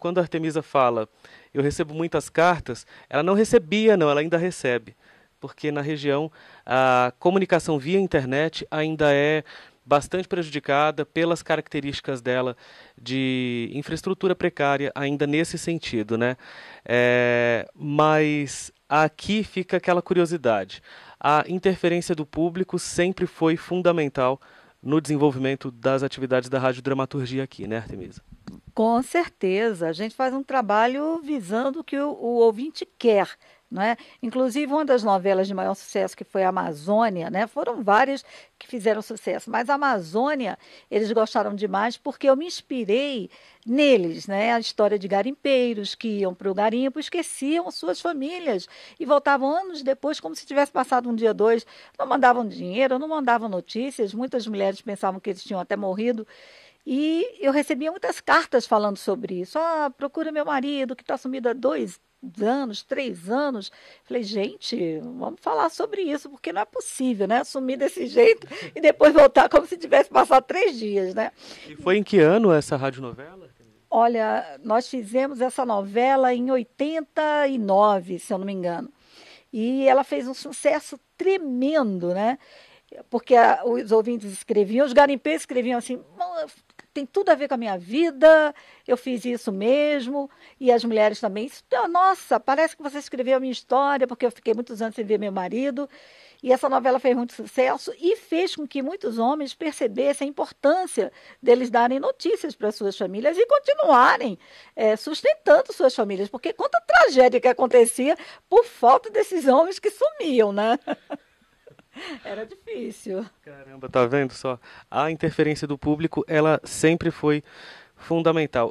quando Artemisa fala, eu recebo muitas cartas, ela não recebia, não, ela ainda recebe. Porque na região a comunicação via internet ainda é bastante prejudicada pelas características dela de infraestrutura precária, ainda nesse sentido. Né? É, mas aqui fica aquela curiosidade. A interferência do público sempre foi fundamental no desenvolvimento das atividades da radiodramaturgia aqui, né, Artemisa? Com certeza, a gente faz um trabalho visando o que o, o ouvinte quer. é Inclusive, uma das novelas de maior sucesso, que foi a Amazônia, né? foram várias que fizeram sucesso, mas a Amazônia eles gostaram demais porque eu me inspirei neles. Né? A história de garimpeiros que iam para o garimpo, esqueciam suas famílias e voltavam anos depois, como se tivesse passado um dia, dois. Não mandavam dinheiro, não mandavam notícias, muitas mulheres pensavam que eles tinham até morrido. E eu recebia muitas cartas falando sobre isso. Ah, procura meu marido que está sumido há dois anos, três anos. Falei, gente, vamos falar sobre isso, porque não é possível, né? Sumir desse jeito e depois voltar como se tivesse passado três dias, né? E foi em que ano essa radionovela? Olha, nós fizemos essa novela em 89, se eu não me engano. E ela fez um sucesso tremendo, né? Porque a, os ouvintes escreviam, os garimpeiros escreviam assim, tem tudo a ver com a minha vida, eu fiz isso mesmo. E as mulheres também, então, nossa, parece que você escreveu a minha história, porque eu fiquei muitos anos sem ver meu marido. E essa novela fez muito sucesso e fez com que muitos homens percebessem a importância deles darem notícias para suas famílias e continuarem é, sustentando suas famílias, porque quanta tragédia que acontecia por falta desses homens que sumiam, né? Era difícil. Caramba, tá vendo só? A interferência do público, ela sempre foi fundamental.